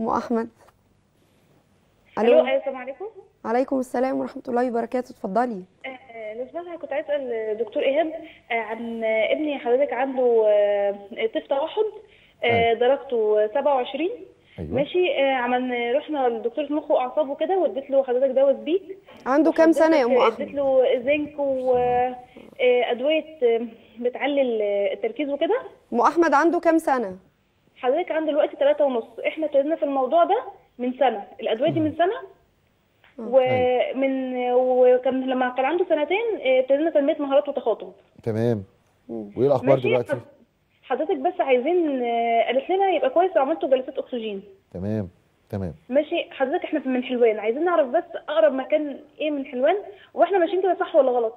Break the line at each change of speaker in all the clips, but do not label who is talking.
ام احمد الو أيوة، السلام عليكم عليكم السلام ورحمه الله وبركاته اتفضلي
آه، آه، انا كنت عايز اسال دكتور ايهاب آه، عن ابني حضرتك عنده طفل توحد أيوة. درجته 27 أيوة. ماشي عملنا رحنا لدكتورة مخ واعصاب وكده واديت له حضرتك دواء سبيك عنده كام سنه يا ام احمد؟ اديت له زنك وادويه بتعلي التركيز وكده ام احمد عنده كام سنه؟ حضرتك عندي دلوقتي ثلاثة ونص احنا ابتدينا في الموضوع ده من سنة الأدوية دي من سنة ومن أيوة. وكان لما كان عنده سنتين ابتدينا تنمية مهارات وتخاطب
تمام وايه الأخبار دلوقتي؟
حضرتك بس عايزين آه، قالت لنا يبقى كويس لو عملتوا جلسات أكسجين تمام تمام ماشي حضرتك احنا من حلوان عايزين نعرف بس اقرب مكان ايه من حلوان واحنا ماشيين كده صح ولا غلط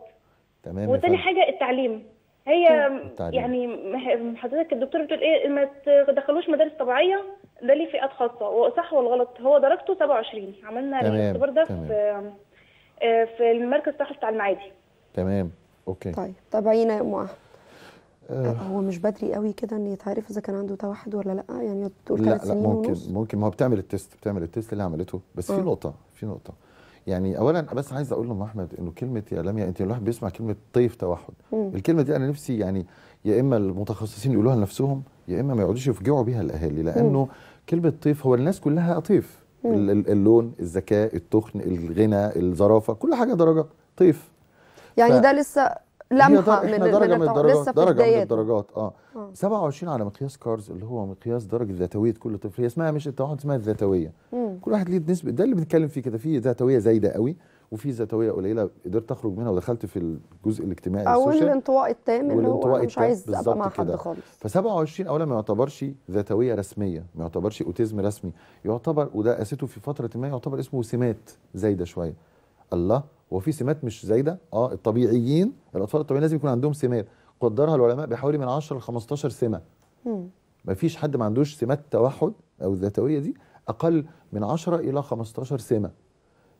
تمام وتاني حاجه التعليم هي طيب، يعني حضرتك الدكتور بتقول ايه ما تدخلوش مدارس طبيعيه ده ليه فئات خاصه وصح والغلط هو درجته 27 عملنا الاختبار ده في آه، في المركز الصحي بتاع المعادي
تمام اوكي
طيب طبعينا
يا ام احمد
آه. أه هو
مش بدري قوي كده ان يتعرف اذا كان عنده توحد ولا لا يعني تقول لا لا ممكن ونص.
ممكن ما هو بتعمل التيست بتعمل التيست اللي عملته بس أوه. في آه. نقطه في نقطه يعني اولا بس عايز اقول لام احمد انه كلمه يا لميا انت الواحد بيسمع كلمه طيف توحد مم. الكلمه دي انا نفسي يعني يا اما المتخصصين يقولوها لنفسهم يا اما ما يقعدوش يفجعوا بيها الاهالي لانه مم. كلمه طيف هو الناس كلها طيف اللون الذكاء التخن الغنى الظرافه كل حاجه درجه طيف يعني ف... ده لسه
لمحه من درجه من الدرجات لسه درجه من الدرجات
اه 27 آه. على مقياس كارز اللي هو مقياس درجه ذاتويه كل طفل هي اسمها مش التوحد اسمها الذاتويه مم. كل واحد ليه نسبه ده اللي بنتكلم فيه كده في ذاتويه زايده قوي وفي ذاتويه قليله قدرت اخرج منها ودخلت في الجزء الاجتماعي او الانطواء
التام اللي هو مش عايز ابقى مع حد خالص
ف 27 اولا ما يعتبرش ذاتويه رسميه ما يعتبرش اوتيزم رسمي يعتبر وده قاسته في فتره ما يعتبر اسمه سمات زايده شويه الله هو في سمات مش زايده اه الطبيعيين الاطفال الطبيعيين لازم يكون عندهم سمات قدرها العلماء بحوالي من 10 ل 15 سمه ما فيش حد ما عندوش سمات توحد او الذاتويه دي اقل من 10 الى 15 سمه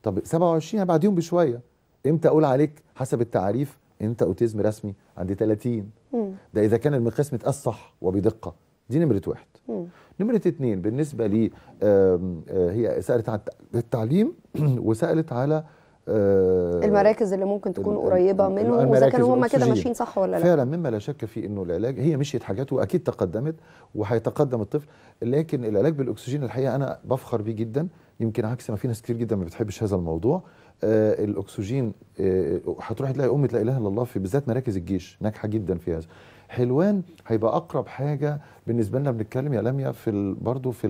طب 27 بعديهم بشويه امتى اقول عليك حسب التعريف انت اوتيزم رسمي عند 30 مم. ده اذا كان المقياس متقاس صح وبدقه دي نمره واحد مم. نمره اثنين بالنسبه لي آه، هي سالت عن التعليم وسالت على آه،
المراكز اللي ممكن تكون قريبه منه واذا كانوا هم كده ماشيين صح ولا لا فعلا
مما لا شك فيه انه العلاج هي مشيت حاجات واكيد تقدمت وهيتقدم الطفل لكن العلاج بالاكسجين الحقيقه انا بفخر بيه جدا يمكن عكس ما في ناس كتير جدا ما بتحبش هذا الموضوع آه الاكسجين آه، هتروح آه تلاقي امه لا اله الا الله في بالذات مراكز الجيش ناجحه جدا في هذا حلوان هيبقى اقرب حاجه بالنسبه لنا بنتكلم يا لميا في برضه في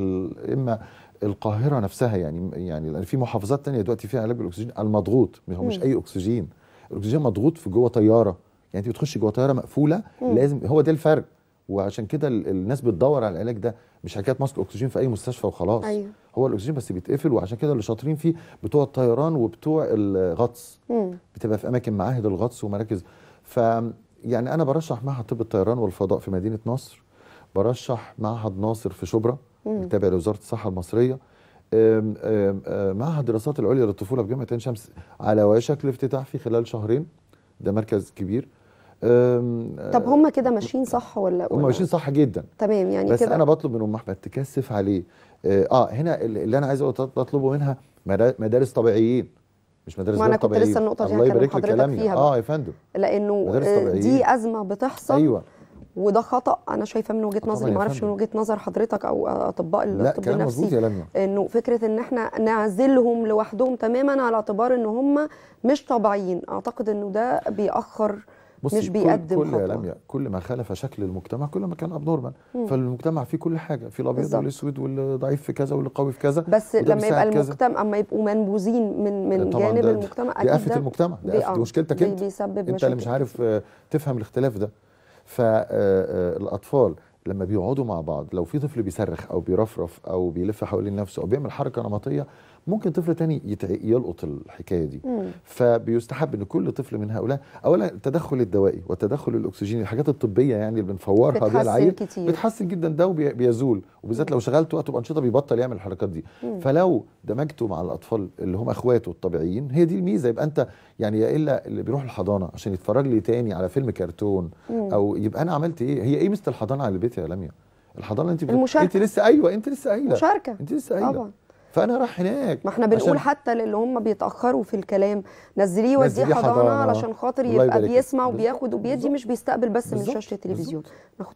اما القاهره نفسها يعني يعني في محافظات تانية دلوقتي فيها علاج بالاكسجين المضغوط هو مش اي اكسجين الاكسجين مضغوط في جوه طياره يعني انت بتخش جوه طياره مقفوله مم. لازم هو ده الفرق وعشان كده الناس بتدور على العلاج ده مش حكايه ماسك اكسجين في اي مستشفى وخلاص أيوه. هو الاكسجين بس بيتقفل وعشان كده اللي شاطرين فيه بتوع الطيران وبتوع الغطس مم. بتبقى في اماكن معاهد الغطس ومراكز ف يعني انا برشح معهد طب الطيران والفضاء في مدينه نصر برشح معهد ناصر في شبرا التابع لوزاره الصحه المصريه معهد الدراسات العليا للطفوله بجامعه عين شمس على وشك الافتتاح في خلال شهرين ده مركز كبير طب
هم كده ماشيين صح ولا هم ماشيين صح جدا تمام يعني بس كده. انا
بطلب من ام احمد تكثف عليه اه, آه، هنا اللي انا عايز بطلبه منها مدارس طبيعيين مش مدارس ما انا كنت لسه النقطه دي الله يبارك لك كلامي اه يا فندم
لانه آه، دي ازمه بتحصل ايوه وده خطا انا شايفه من وجهه نظري ما اعرفش من وجهه نظر حضرتك او اطباء الطب النفسي انه فكره ان احنا نعزلهم لوحدهم تماما على اعتبار ان هم مش طبيعيين اعتقد انه ده بيأخر مش بيقدم كل, كل لم
كل ما خالف شكل المجتمع كل ما كان ابنورمال فالمجتمع فيه كل حاجه في الابيض والاسود والضعيف في كذا واللي قوي في كذا بس لما يبقى المجتمع
اما يبقوا منبوذين من من جانب ده المجتمع دي قفه المجتمع دي قفه مشكلتك انت انت اللي مش
عارف آه، تفهم الاختلاف ده فالاطفال آه، آه، لما بيقعدوا مع بعض لو في طفل بيصرخ او بيرفرف او بيلف حوالين نفسه او بيعمل حركه نمطيه ممكن طفل تاني يلقط الحكايه دي مم. فبيستحب ان كل طفل من هؤلاء اولا التدخل الدوائي والتدخل الاكسجيني الحاجات الطبيه يعني اللي بنفورها بيها العيل كتير. بتحسن جدا ده وبيزول وبالذات لو شغلته وقته بانشطه بيبطل يعمل الحركات دي مم. فلو دمجته مع الاطفال اللي هم اخواته الطبيعيين هي دي الميزه يبقى انت يعني يا الا اللي بيروح الحضانه عشان يتفرج لي تاني على فيلم كرتون مم. او يبقى انا عملت ايه هي ايه مثل الحضانه على البيت يا لميا الحضانه انت بت... انت لسه ايوه انت لسه قايله مشاركه
انت لسه قايله
فانا راح هناك ما احنا بنقول
حتى للي هم بيتاخروا في الكلام نزليه وديه حضانه علشان خاطر يبقى بيسمع وبياخد وبيدي مش بيستقبل بس من شاشه التلفزيون